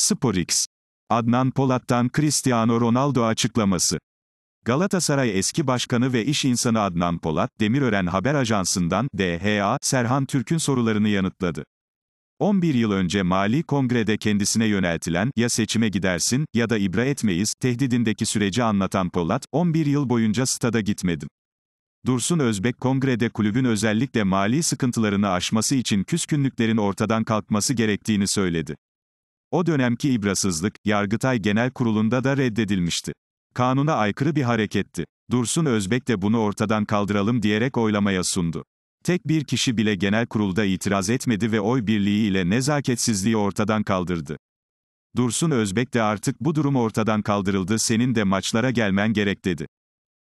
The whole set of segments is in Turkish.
SporX. Adnan Polat'tan Cristiano Ronaldo açıklaması. Galatasaray eski başkanı ve iş insanı Adnan Polat, Demirören Haber Ajansı'ndan DHA, Serhan Türk'ün sorularını yanıtladı. 11 yıl önce Mali Kongre'de kendisine yöneltilen, ya seçime gidersin, ya da ibra etmeyiz, tehdidindeki süreci anlatan Polat, 11 yıl boyunca stada gitmedim. Dursun Özbek Kongre'de kulübün özellikle mali sıkıntılarını aşması için küskünlüklerin ortadan kalkması gerektiğini söyledi. O dönemki ibrasızlık, Yargıtay Genel Kurulu'nda da reddedilmişti. Kanuna aykırı bir hareketti. Dursun Özbek de bunu ortadan kaldıralım diyerek oylamaya sundu. Tek bir kişi bile genel kurulda itiraz etmedi ve oy birliği ile nezaketsizliği ortadan kaldırdı. Dursun Özbek de artık bu durum ortadan kaldırıldı senin de maçlara gelmen gerek dedi.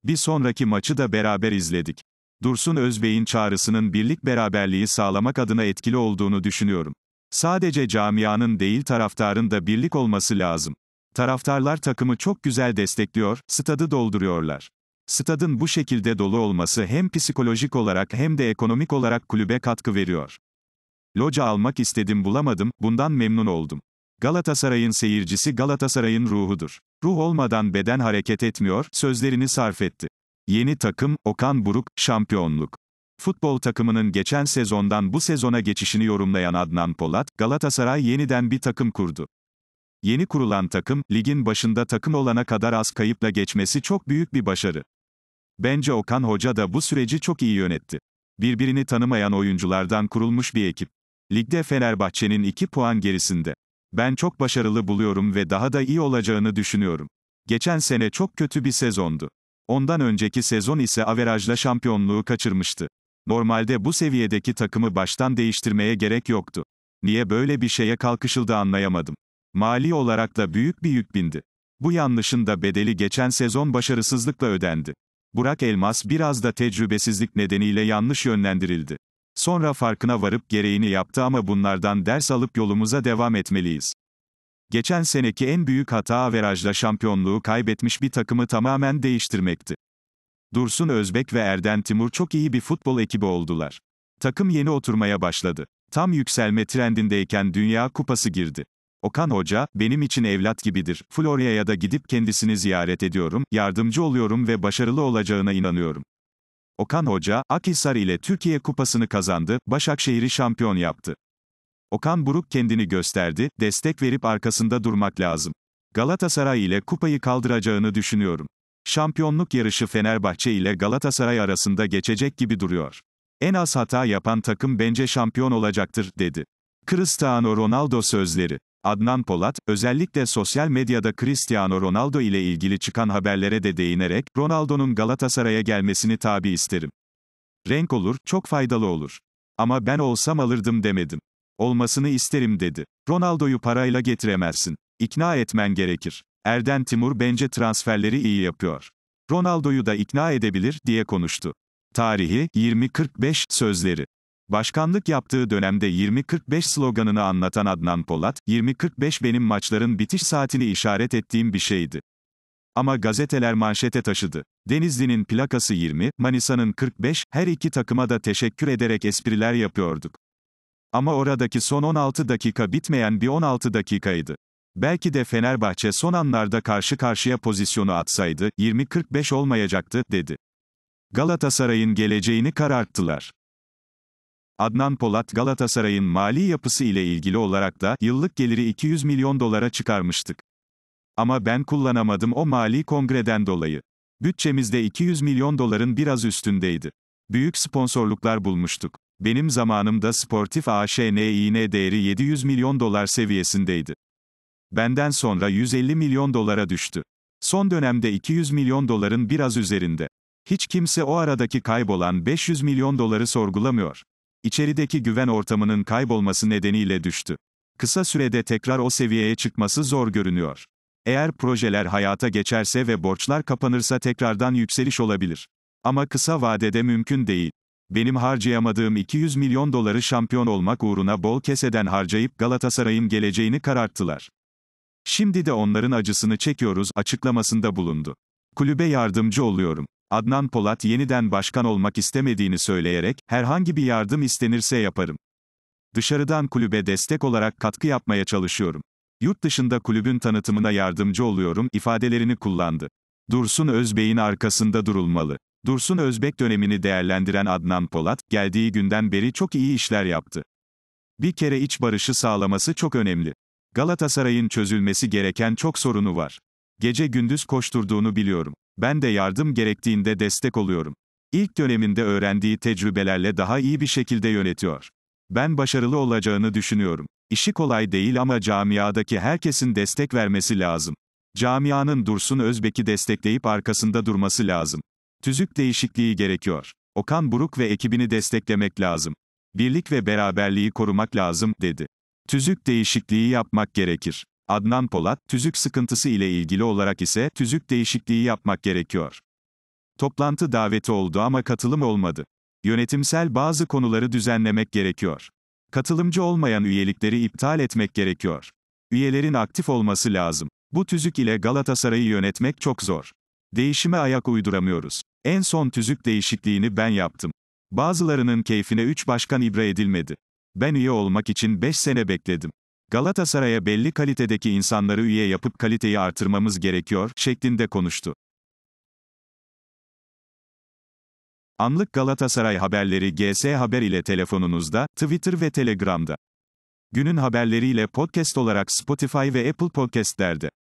Bir sonraki maçı da beraber izledik. Dursun Özbey'in çağrısının birlik beraberliği sağlamak adına etkili olduğunu düşünüyorum. Sadece camianın değil taraftarın da birlik olması lazım. Taraftarlar takımı çok güzel destekliyor, stadı dolduruyorlar. Stadın bu şekilde dolu olması hem psikolojik olarak hem de ekonomik olarak kulübe katkı veriyor. Loca almak istedim bulamadım, bundan memnun oldum. Galatasaray'ın seyircisi Galatasaray'ın ruhudur. Ruh olmadan beden hareket etmiyor, sözlerini sarf etti. Yeni takım, Okan Buruk, şampiyonluk. Futbol takımının geçen sezondan bu sezona geçişini yorumlayan Adnan Polat, Galatasaray yeniden bir takım kurdu. Yeni kurulan takım, ligin başında takım olana kadar az kayıpla geçmesi çok büyük bir başarı. Bence Okan Hoca da bu süreci çok iyi yönetti. Birbirini tanımayan oyunculardan kurulmuş bir ekip. Ligde Fenerbahçe'nin 2 puan gerisinde. Ben çok başarılı buluyorum ve daha da iyi olacağını düşünüyorum. Geçen sene çok kötü bir sezondu. Ondan önceki sezon ise averajla şampiyonluğu kaçırmıştı. Normalde bu seviyedeki takımı baştan değiştirmeye gerek yoktu. Niye böyle bir şeye kalkışıldı anlayamadım. Mali olarak da büyük bir yük bindi. Bu yanlışın da bedeli geçen sezon başarısızlıkla ödendi. Burak Elmas biraz da tecrübesizlik nedeniyle yanlış yönlendirildi. Sonra farkına varıp gereğini yaptı ama bunlardan ders alıp yolumuza devam etmeliyiz. Geçen seneki en büyük hata averajla şampiyonluğu kaybetmiş bir takımı tamamen değiştirmekti. Dursun Özbek ve Erden Timur çok iyi bir futbol ekibi oldular. Takım yeni oturmaya başladı. Tam yükselme trendindeyken Dünya Kupası girdi. Okan Hoca, benim için evlat gibidir. Florya'ya da gidip kendisini ziyaret ediyorum, yardımcı oluyorum ve başarılı olacağına inanıyorum. Okan Hoca, Akhisar ile Türkiye Kupası'nı kazandı, Başakşehir'i şampiyon yaptı. Okan Buruk kendini gösterdi, destek verip arkasında durmak lazım. Galatasaray ile kupayı kaldıracağını düşünüyorum. Şampiyonluk yarışı Fenerbahçe ile Galatasaray arasında geçecek gibi duruyor. En az hata yapan takım bence şampiyon olacaktır, dedi. Cristiano Ronaldo sözleri. Adnan Polat, özellikle sosyal medyada Cristiano Ronaldo ile ilgili çıkan haberlere de değinerek, Ronaldo'nun Galatasaray'a gelmesini tabi isterim. Renk olur, çok faydalı olur. Ama ben olsam alırdım demedim. Olmasını isterim dedi. Ronaldo'yu parayla getiremezsin. İkna etmen gerekir. Erden Timur bence transferleri iyi yapıyor. Ronaldo'yu da ikna edebilir diye konuştu. Tarihi 2045 sözleri. Başkanlık yaptığı dönemde 2045 sloganını anlatan Adnan Polat, 2045 benim maçların bitiş saatini işaret ettiğim bir şeydi. Ama gazeteler manşete taşıdı. Denizli'nin plakası 20, Manisa'nın 45, her iki takıma da teşekkür ederek espriler yapıyorduk. Ama oradaki son 16 dakika bitmeyen bir 16 dakikaydı. Belki de Fenerbahçe son anlarda karşı karşıya pozisyonu atsaydı, 20-45 olmayacaktı, dedi. Galatasaray'ın geleceğini kararttılar. Adnan Polat Galatasaray'ın mali yapısı ile ilgili olarak da yıllık geliri 200 milyon dolara çıkarmıştık. Ama ben kullanamadım o mali kongreden dolayı. Bütçemizde 200 milyon doların biraz üstündeydi. Büyük sponsorluklar bulmuştuk. Benim zamanımda Sportif AŞ'nin değeri 700 milyon dolar seviyesindeydi. Benden sonra 150 milyon dolara düştü. Son dönemde 200 milyon doların biraz üzerinde. Hiç kimse o aradaki kaybolan 500 milyon doları sorgulamıyor. İçerideki güven ortamının kaybolması nedeniyle düştü. Kısa sürede tekrar o seviyeye çıkması zor görünüyor. Eğer projeler hayata geçerse ve borçlar kapanırsa tekrardan yükseliş olabilir. Ama kısa vadede mümkün değil. Benim harcayamadığım 200 milyon doları şampiyon olmak uğruna bol keseden harcayıp Galatasaray'ın geleceğini kararttılar. Şimdi de onların acısını çekiyoruz açıklamasında bulundu. Kulübe yardımcı oluyorum. Adnan Polat yeniden başkan olmak istemediğini söyleyerek, herhangi bir yardım istenirse yaparım. Dışarıdan kulübe destek olarak katkı yapmaya çalışıyorum. Yurt dışında kulübün tanıtımına yardımcı oluyorum ifadelerini kullandı. Dursun Özbey'in arkasında durulmalı. Dursun Özbek dönemini değerlendiren Adnan Polat, geldiği günden beri çok iyi işler yaptı. Bir kere iç barışı sağlaması çok önemli. Galatasaray'ın çözülmesi gereken çok sorunu var. Gece gündüz koşturduğunu biliyorum. Ben de yardım gerektiğinde destek oluyorum. İlk döneminde öğrendiği tecrübelerle daha iyi bir şekilde yönetiyor. Ben başarılı olacağını düşünüyorum. İşi kolay değil ama camiadaki herkesin destek vermesi lazım. Camianın Dursun Özbek'i destekleyip arkasında durması lazım. Tüzük değişikliği gerekiyor. Okan Buruk ve ekibini desteklemek lazım. Birlik ve beraberliği korumak lazım, dedi. Tüzük değişikliği yapmak gerekir. Adnan Polat, tüzük sıkıntısı ile ilgili olarak ise tüzük değişikliği yapmak gerekiyor. Toplantı daveti oldu ama katılım olmadı. Yönetimsel bazı konuları düzenlemek gerekiyor. Katılımcı olmayan üyelikleri iptal etmek gerekiyor. Üyelerin aktif olması lazım. Bu tüzük ile Galatasaray'ı yönetmek çok zor. Değişime ayak uyduramıyoruz. En son tüzük değişikliğini ben yaptım. Bazılarının keyfine 3 başkan ibra edilmedi. Ben üye olmak için 5 sene bekledim. Galatasaray'a belli kalitedeki insanları üye yapıp kaliteyi artırmamız gerekiyor, şeklinde konuştu. Anlık Galatasaray haberleri GS Haber ile telefonunuzda, Twitter ve Telegram'da. Günün haberleriyle podcast olarak Spotify ve Apple Podcast'lerde.